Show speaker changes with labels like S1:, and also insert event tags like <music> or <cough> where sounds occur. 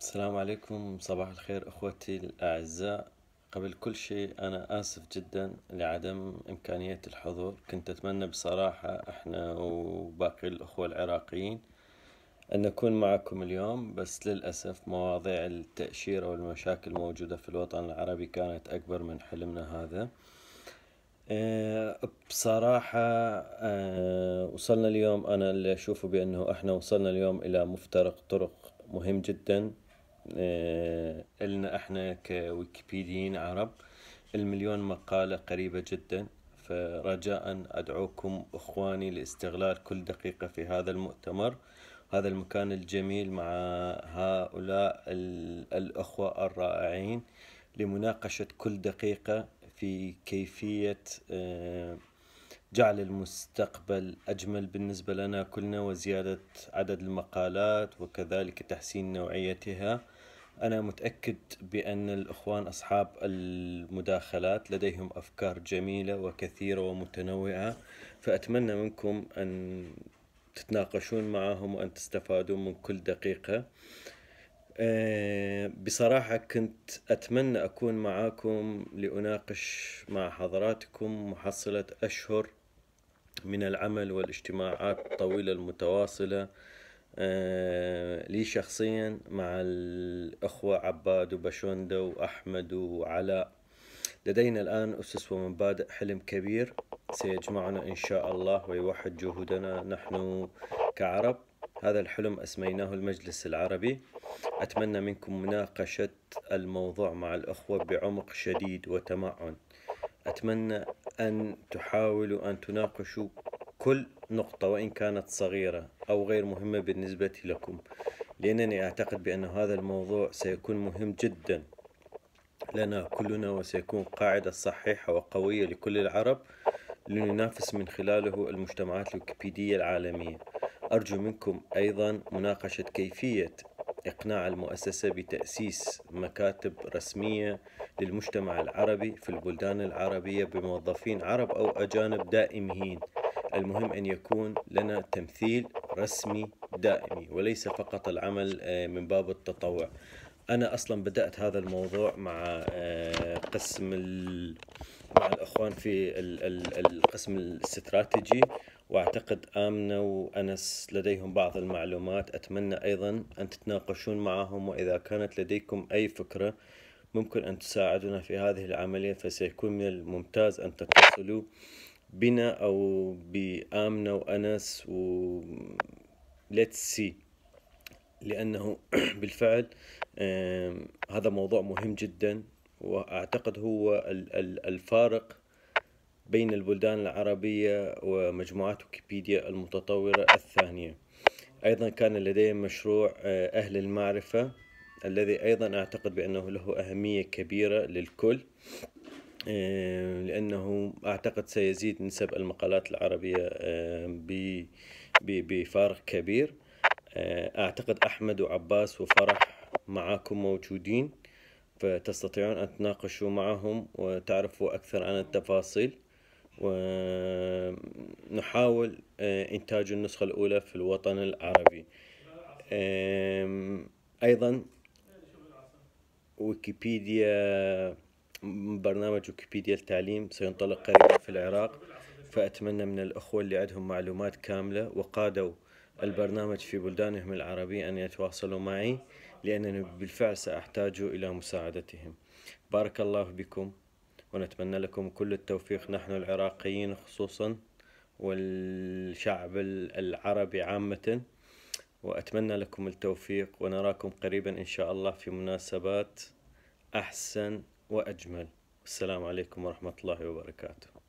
S1: السلام عليكم صباح الخير اخوتي الاعزاء قبل كل شيء انا اسف جدا لعدم امكانيه الحضور كنت اتمنى بصراحه احنا وباقي الاخوه العراقيين ان نكون معكم اليوم بس للاسف مواضيع التاشيره والمشاكل الموجوده في الوطن العربي كانت اكبر من حلمنا هذا آه، بصراحة آه، وصلنا اليوم أنا اللي أشوفه بأنه إحنا وصلنا اليوم إلى مفترق طرق مهم جدا إلنا آه، إحنا كويكيبيديين عرب المليون مقالة قريبة جدا فرجاء أدعوكم إخواني لاستغلال كل دقيقة في هذا المؤتمر هذا المكان الجميل مع هؤلاء الأخوة الرائعين لمناقشة كل دقيقة في كيفية آه، جعل المستقبل أجمل بالنسبة لنا كلنا وزيادة عدد المقالات وكذلك تحسين نوعيتها أنا متأكد بأن الإخوان أصحاب المداخلات لديهم أفكار جميلة وكثيرة ومتنوعة فأتمنى منكم أن تتناقشون معهم وأن تستفادوا من كل دقيقة آه، بصراحة كنت أتمنى أكون معاكم لأناقش مع حضراتكم محصلة أشهر من العمل والاجتماعات الطويلة المتواصلة آه، لي شخصيا مع الأخوة عباد وبشوندة وأحمد وعلاء لدينا الآن أسس ومبادئ حلم كبير سيجمعنا إن شاء الله ويوحد جهودنا نحن كعرب هذا الحلم أسميناه المجلس العربي أتمنى منكم مناقشة الموضوع مع الأخوة بعمق شديد وتمعن أتمنى أن تحاولوا أن تناقشوا كل نقطة وإن كانت صغيرة أو غير مهمة بالنسبة لكم لأنني أعتقد بأن هذا الموضوع سيكون مهم جدا لنا كلنا وسيكون قاعدة صحيحة وقوية لكل العرب لننافس من خلاله المجتمعات الويكيبيدية العالمية أرجو منكم أيضا مناقشة كيفية إقناع المؤسسة بتأسيس مكاتب رسمية للمجتمع العربي في البلدان العربية بموظفين عرب أو أجانب دائميين المهم أن يكون لنا تمثيل رسمي دائمي وليس فقط العمل آه، من باب التطوع أنا أصلا بدأت هذا الموضوع مع آه، قسم مع الأخوان في القسم الاستراتيجي واعتقد امنه وانس لديهم بعض المعلومات اتمنى ايضا ان تتناقشون معهم واذا كانت لديكم اي فكره ممكن ان تساعدونا في هذه العمليه فسيكون من الممتاز ان تتصلوا بنا او بامنه وانس و ليتس سي لانه <clears throat> بالفعل هذا موضوع مهم جدا واعتقد هو الفارق بين البلدان العربية ومجموعات ويكيبيديا المتطورة الثانية أيضا كان لدي مشروع آه، أهل المعرفة الذي أيضا أعتقد بأنه له أهمية كبيرة للكل آه، لأنه أعتقد سيزيد نسب المقالات العربية آه، بفارق كبير آه، أعتقد أحمد وعباس وفرح معاكم موجودين فتستطيعون أن تناقشوا معهم وتعرفوا أكثر عن التفاصيل ونحاول إنتاج النسخة الأولى في الوطن العربي أيضا ويكيبيديا برنامج ويكيبيديا التعليم سينطلق قريبا في العراق فأتمنى من الأخوة اللي عندهم معلومات كاملة وقادوا البرنامج في بلدانهم العربية أن يتواصلوا معي لأنني بالفعل سأحتاج إلى مساعدتهم بارك الله بكم ونتمنى لكم كل التوفيق نحن العراقيين خصوصا والشعب العربي عامة وأتمنى لكم التوفيق ونراكم قريبا إن شاء الله في مناسبات أحسن وأجمل والسلام عليكم ورحمة الله وبركاته